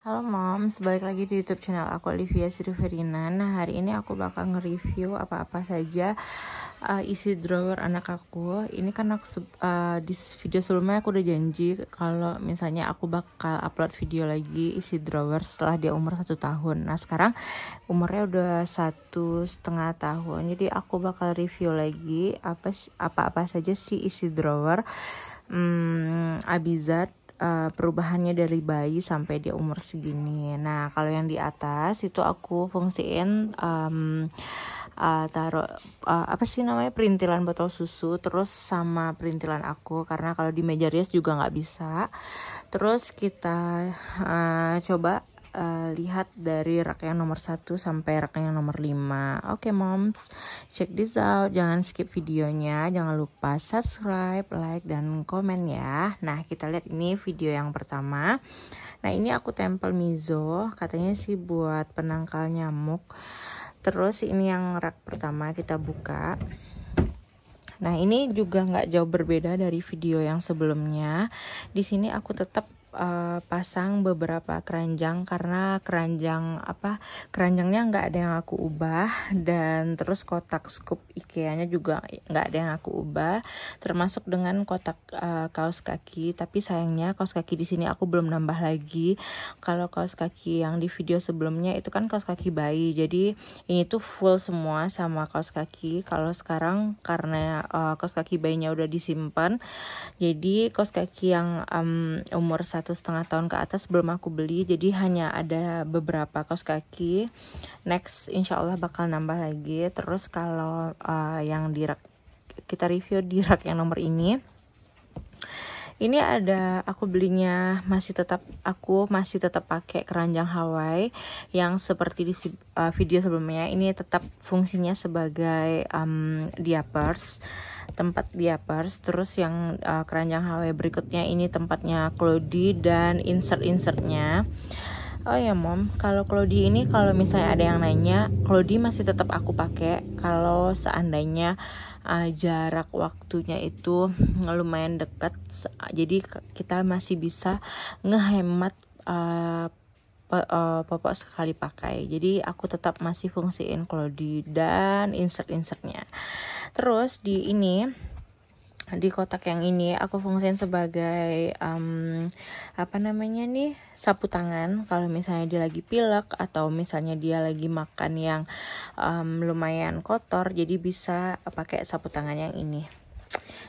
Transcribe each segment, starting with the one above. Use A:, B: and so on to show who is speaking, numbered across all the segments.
A: Halo Moms, balik lagi di YouTube channel aku Olivia Silverina. Nah, hari ini aku bakal nge-review apa-apa saja uh, isi drawer anak aku. Ini kan aku uh, di video sebelumnya aku udah janji kalau misalnya aku bakal upload video lagi isi drawer setelah dia umur satu tahun. Nah, sekarang umurnya udah satu setengah tahun. Jadi aku bakal review lagi apa apa-apa saja sih isi drawer. Hmm, Abizat uh, perubahannya dari bayi sampai dia umur segini. Nah, kalau yang di atas itu aku fungsiin um, uh, taruh uh, apa sih namanya perintilan botol susu terus sama perintilan aku karena kalau di meja rias juga nggak bisa. Terus kita uh, coba Eh, lihat dari rangkaian nomor 1 sampai rangkaian nomor 5. Oke, okay, moms. Check this out. Jangan skip videonya. Jangan lupa subscribe, like dan komen ya. Nah, kita lihat ini video yang pertama. Nah, ini aku tempel mizo, katanya sih buat penangkal nyamuk. Terus ini yang rak pertama kita buka. Nah, ini juga nggak jauh berbeda dari video yang sebelumnya. Di sini aku tetap Eh, pasang beberapa keranjang karena keranjang apa keranjangnya nggak ada yang aku ubah dan terus kotak scoop IKEA-nya juga nggak ada yang aku ubah termasuk dengan kotak uh, kaos kaki tapi sayangnya kaos kaki di sini aku belum nambah lagi kalau kaos kaki yang di video sebelumnya itu kan kaos kaki bayi jadi ini tuh full semua sama kaos kaki kalau sekarang karena uh, kaos kaki bayinya udah disimpan jadi kaos kaki yang um, umur satu setengah tahun ke atas belum aku beli jadi hanya ada beberapa kaos kaki next insyaallah bakal nambah lagi terus kalau uh, yang di rak kita review di rak yang nomor ini ini ada aku belinya masih tetap aku masih tetap pakai keranjang Hawaii yang seperti di uh, video sebelumnya ini tetap fungsinya sebagai um, diapers tempat diapers terus yang uh, keranjang HW berikutnya ini tempatnya Clody dan insert-insertnya Oh ya mom, kalau Clody ini kalau misalnya ada yang nanya, Clody masih tetap aku pakai kalau seandainya uh, jarak waktunya itu lumayan dekat, jadi kita masih bisa ngehemat uh, popok sekali pakai. Jadi aku tetap masih fungsiin Clody dan insert-insertnya terus di ini di kotak yang ini aku fungsiin sebagai um, apa namanya nih sapu tangan kalau misalnya dia lagi pilek atau misalnya dia lagi makan yang um, lumayan kotor jadi bisa pakai sapu tangan yang ini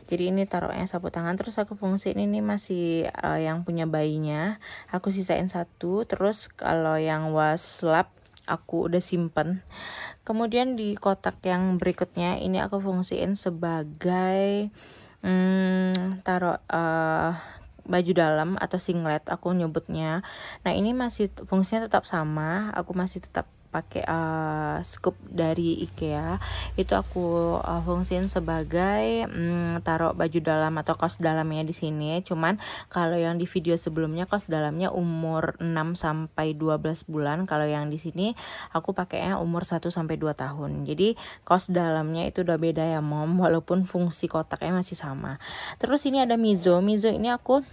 A: jadi ini taruhnya sapu tangan terus aku fungsiin ini masih uh, yang punya bayinya aku sisain satu terus kalau yang waslap aku udah simpen kemudian di kotak yang berikutnya ini aku fungsiin sebagai hmm, taruh uh, baju dalam atau singlet aku nyebutnya nah ini masih fungsinya tetap sama aku masih tetap pakai uh, scoop dari IKEA itu aku uh, fungsiin sebagai um, taruh baju dalam atau kos dalamnya di sini cuman kalau yang di video sebelumnya kos dalamnya umur 6 sampai 12 bulan kalau yang di sini aku pakainya umur 1 sampai 2 tahun jadi kos dalamnya itu udah beda ya mom walaupun fungsi kotaknya masih sama terus ini ada mizo mizo ini aku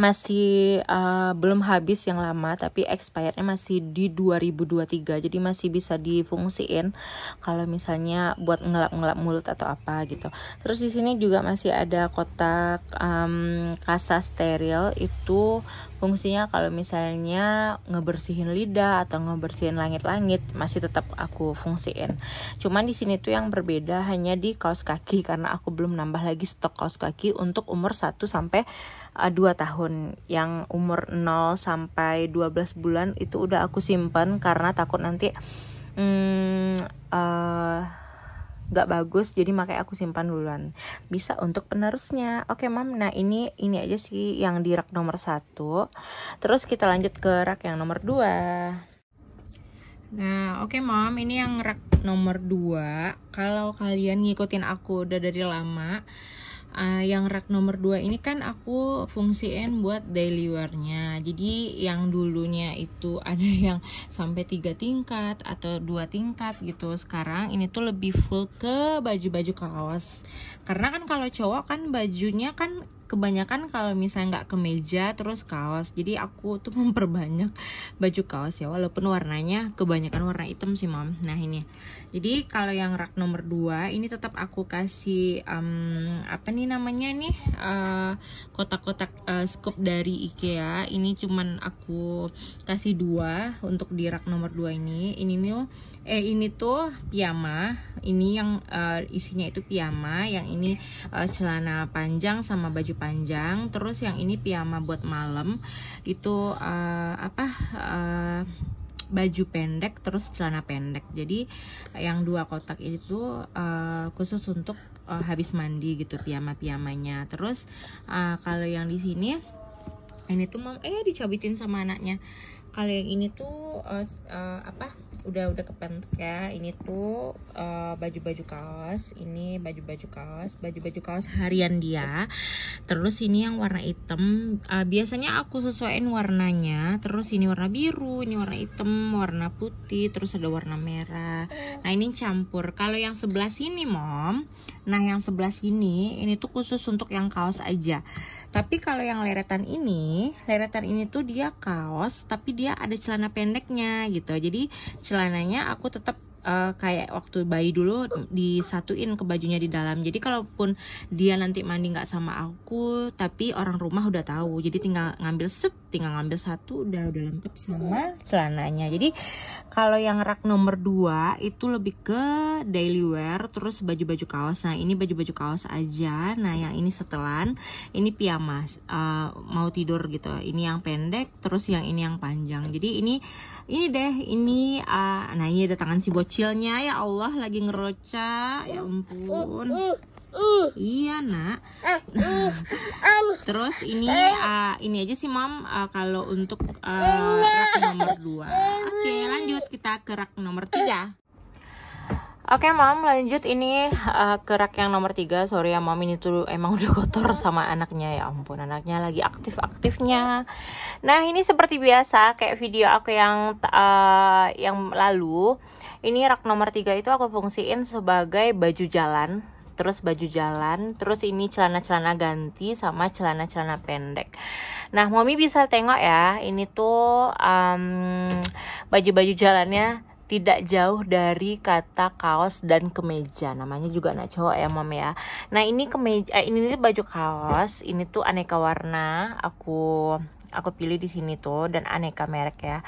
A: masih uh, belum habis yang lama tapi expirednya masih di 2023 jadi masih bisa difungsiin kalau misalnya buat ngelap-ngelap mulut atau apa gitu terus di sini juga masih ada kotak um, kasa steril itu fungsinya kalau misalnya ngebersihin lidah atau ngebersihin langit-langit masih tetap aku fungsiin cuman di sini tuh yang berbeda hanya di kaos kaki karena aku belum nambah lagi stok kaos kaki untuk umur 1 sampai Eh, dua tahun yang umur 0 sampai 12 bulan itu udah aku simpen karena takut nanti hmm, uh, eh, gak bagus jadi makanya aku simpan duluan bisa untuk penerusnya oke mam nah ini ini aja sih yang di rak nomor satu terus kita lanjut ke rak yang nomor dua Nah, oke okay, mom, ini yang rak nomor 2. Kalau kalian ngikutin aku udah dari lama, uh, yang rak nomor 2 ini kan aku fungsiin buat daily wear-nya. jadi yang dulunya itu ada yang sampai tiga tingkat atau dua tingkat gitu sekarang ini tuh lebih full ke baju-baju kaos karena kan kalau cowok kan bajunya kan kebanyakan kalau misalnya nggak ke meja terus kaos jadi aku tuh memperbanyak baju kaos ya walaupun warnanya kebanyakan warna hitam sih mam nah ini jadi kalau yang rak nomor 2 ini tetap aku kasih um, apa nih namanya nih eh, kotak-kotak uh, uh, scoop dari IKEA ini cuman aku kasih dua untuk di rak nomor 2 ini ini nih eh ini tuh piyama ini yang uh, isinya itu piyama yang ini uh, celana panjang sama baju panjang terus yang ini piyama buat malam itu uh, apa uh, baju pendek terus celana pendek jadi yang dua kotak itu uh, khusus untuk uh, habis mandi gitu piyama piyamanya terus uh, kalau yang di sini ini tuh mau eh dicabitin sama anaknya kalau yang ini tuh uh, uh, apa udah udah kepentok ya ini tuh eh, baju-baju uh, kaos ini baju-baju kaos baju-baju kaos harian dia terus ini yang warna hitam uh, biasanya aku sesuaiin warnanya terus ini warna biru ini warna hitam warna putih terus ada warna merah nah ini campur kalau yang sebelah sini mom nah yang sebelah sini ini tuh khusus untuk yang kaos aja tapi kalau yang leretan ini, leretan ini tuh dia kaos tapi dia ada celana pendeknya gitu. Jadi celananya aku tetap uh, kayak waktu bayi dulu disatuin ke bajunya di dalam jadi kalaupun dia nanti mandi nggak sama aku tapi orang rumah udah tahu jadi tinggal ngambil set tinggal ngambil satu udah udah lengkap sama celananya jadi kalau yang rak nomor dua itu lebih ke daily wear terus baju-baju kaos nah ini baju-baju kaos aja nah yang ini setelan ini piyama uh, eh, mau tidur gitu ini yang pendek terus yang ini yang panjang jadi ini ini deh ini uh, nah ini ada tangan si bocah kecilnya ya Allah lagi ngeroca ya ampun iya nak nah, terus ini uh, ini aja sih mam uh, kalau untuk uh, rak nomor 2 oke lanjut kita ke rak nomor 3 Oke okay, mam, lanjut ini uh, eh, ke yang nomor tiga. Sorry ya mam, ini tuh emang udah kotor sama anaknya ya ampun anaknya lagi aktif-aktifnya. Nah ini seperti biasa kayak video aku yang uh, yang lalu. Ini rak nomor tiga itu aku fungsiin sebagai baju jalan terus baju jalan, terus ini celana-celana ganti sama celana-celana pendek. Nah, Mami bisa tengok ya, ini tuh mmm, baju-baju um, baju -baju jalannya tidak jauh dari kata kaos dan kemeja namanya juga anak cowok ya mom ya nah ini kemeja eh, ini baju kaos ini tuh aneka warna aku aku pilih di sini tuh dan aneka merek ya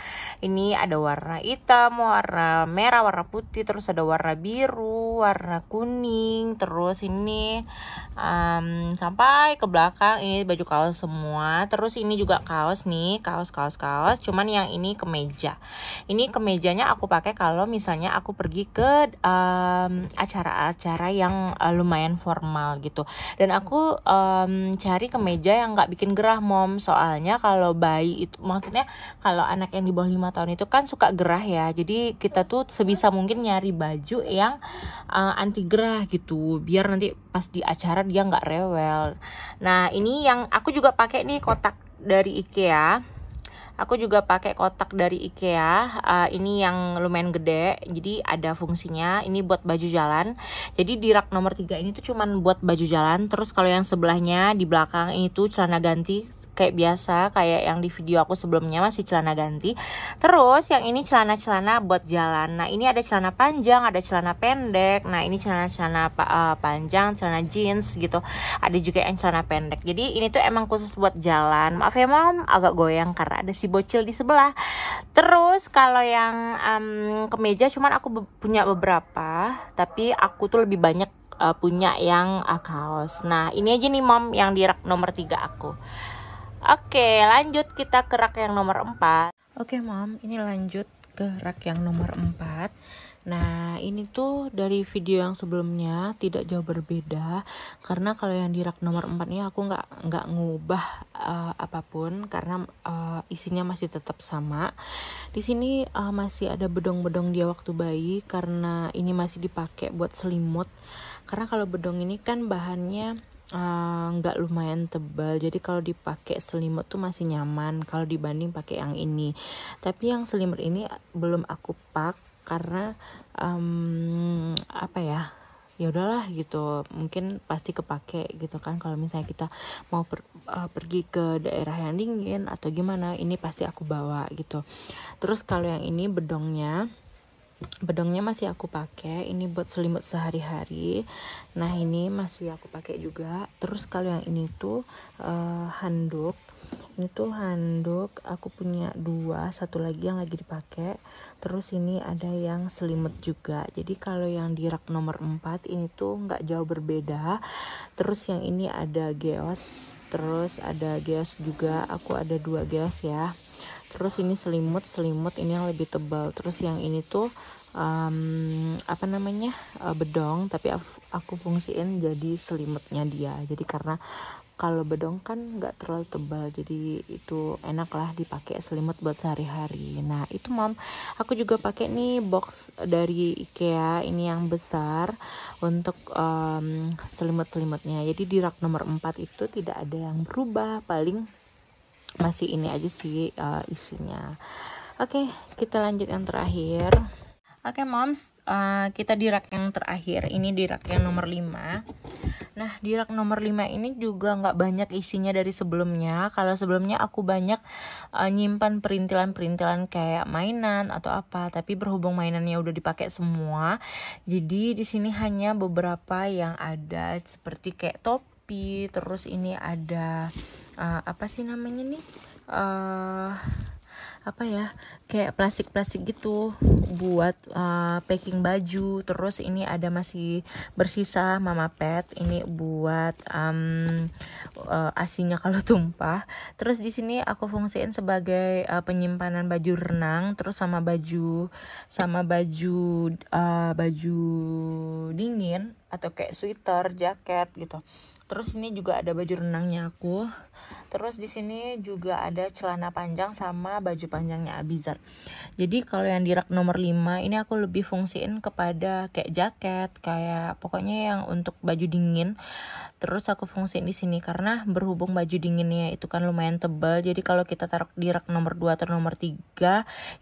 A: ini ada warna hitam warna merah warna putih terus ada warna biru warna kuning terus ini um, sampai ke belakang ini baju kaos semua terus ini juga kaos nih kaos kaos kaos cuman yang ini kemeja ini kemejanya aku pakai kalau misalnya aku pergi ke acara acara-acara yang uh, lumayan formal gitu dan aku um, cari kemeja yang nggak bikin gerah mom soalnya kalau kalau bayi itu maksudnya kalau anak yang di bawah lima tahun itu kan suka gerah ya jadi kita tuh sebisa mungkin nyari baju yang uh, anti gerah gitu biar nanti pas di acara dia nggak rewel nah ini yang aku juga pakai nih kotak dari IKEA aku juga pakai kotak dari IKEA uh, ini yang lumayan gede jadi ada fungsinya ini buat baju jalan jadi di rak nomor 3 ini tuh cuman buat baju jalan terus kalau yang sebelahnya di belakang itu celana ganti kayak biasa kayak yang di video aku sebelumnya masih celana ganti terus yang ini celana-celana buat jalan nah ini ada celana panjang ada celana pendek nah ini celana-celana uh, panjang celana jeans gitu ada juga yang celana pendek jadi ini tuh emang khusus buat jalan maaf ya mom agak goyang karena ada si bocil di sebelah terus kalau yang um, kemeja cuman aku be punya beberapa tapi aku tuh lebih banyak uh, punya yang uh, kaos nah ini aja nih mom yang di rak nomor 3 aku Oke, lanjut kita ke rak yang nomor 4. Oke, Mom, ini lanjut ke rak yang nomor 4. Nah, ini tuh dari video yang sebelumnya tidak jauh berbeda karena kalau yang di rak nomor 4 ini aku nggak nggak ngubah uh, apapun karena uh, isinya masih tetap sama. Di sini uh, masih ada bedong-bedong dia waktu bayi karena ini masih dipakai buat selimut. Karena kalau bedong ini kan bahannya Eh, nggak uh, lumayan tebal jadi kalau dipakai selimut tuh masih nyaman kalau dibanding pakai yang ini tapi yang selimut ini belum aku pak karena um, apa ya ya udahlah gitu mungkin pasti kepake gitu kan kalau misalnya kita mau per, uh, pergi ke daerah yang dingin atau gimana ini pasti aku bawa gitu terus kalau yang ini bedongnya bedongnya masih aku pakai ini buat selimut sehari-hari nah ini masih aku pakai juga terus kalau yang ini tuh uh, handuk ini tuh handuk aku punya dua satu lagi yang lagi dipakai terus ini ada yang selimut juga jadi kalau yang di rak nomor 4 ini tuh nggak jauh berbeda terus yang ini ada geos terus ada geos juga aku ada dua geos ya terus ini selimut selimut ini yang lebih tebal terus yang ini tuh um, apa namanya uh, bedong tapi aku, aku fungsiin jadi selimutnya dia jadi karena kalau bedong kan nggak terlalu tebal jadi itu enak lah dipakai selimut buat sehari-hari nah itu mom aku juga pakai nih box dari IKEA ini yang besar untuk um, selimut-selimutnya jadi di rak nomor 4 itu tidak ada yang berubah paling masih ini aja sih uh, isinya oke okay, kita lanjut yang terakhir oke okay, moms uh, kita di rak yang terakhir ini di rak yang nomor 5 nah di rak nomor 5 ini juga nggak banyak isinya dari sebelumnya kalau sebelumnya aku banyak uh, nyimpan perintilan-perintilan kayak mainan atau apa tapi berhubung mainannya udah dipakai semua jadi di sini hanya beberapa yang ada seperti kayak topi terus ini ada uh, apa sih namanya nih uh, apa ya kayak plastik-plastik gitu buat uh, packing baju terus ini ada masih bersisa mama pet ini buat um, uh, asinya kalau tumpah terus di sini aku fungsiin sebagai uh, penyimpanan baju renang terus sama baju sama baju uh, baju dingin atau kayak sweater jaket gitu terus ini juga ada baju renangnya aku terus di sini juga ada celana panjang sama baju panjangnya Abizar jadi kalau yang di rak nomor 5 ini aku lebih fungsiin kepada kayak jaket kayak pokoknya yang untuk baju dingin terus aku fungsiin di sini karena berhubung baju dinginnya itu kan lumayan tebal jadi kalau kita taruh di rak nomor 2 atau nomor 3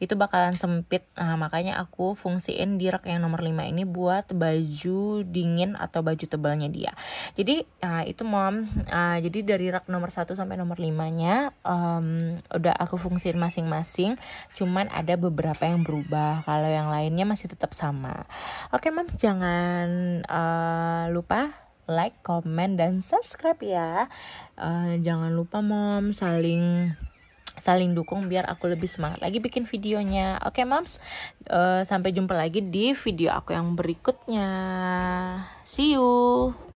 A: itu bakalan sempit nah, makanya aku fungsiin di rak yang nomor 5 ini buat baju dingin atau baju tebalnya dia jadi nah, itu mom, uh, jadi dari rak nomor 1 sampai nomor 5-nya um, udah aku fungsiin masing-masing, cuman ada beberapa yang berubah, kalau yang lainnya masih tetap sama. Oke mom, jangan uh, lupa like, comment, dan subscribe ya. Uh, jangan lupa mom saling saling dukung biar aku lebih semangat lagi bikin videonya. Oke, okay, Moms. Uh, sampai jumpa lagi di video aku yang berikutnya. See you.